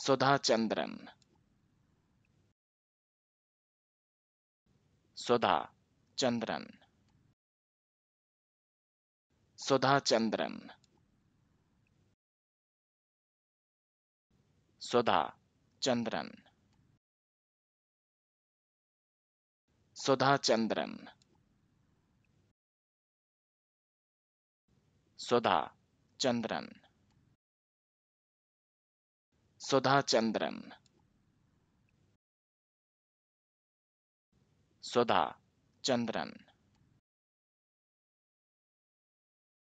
सुधा Chandran सुधा Chandran सुधा Chandran सुधा Chandran सुधा Chandran सुधा Chandran सुधा Chandran सुधा Chandran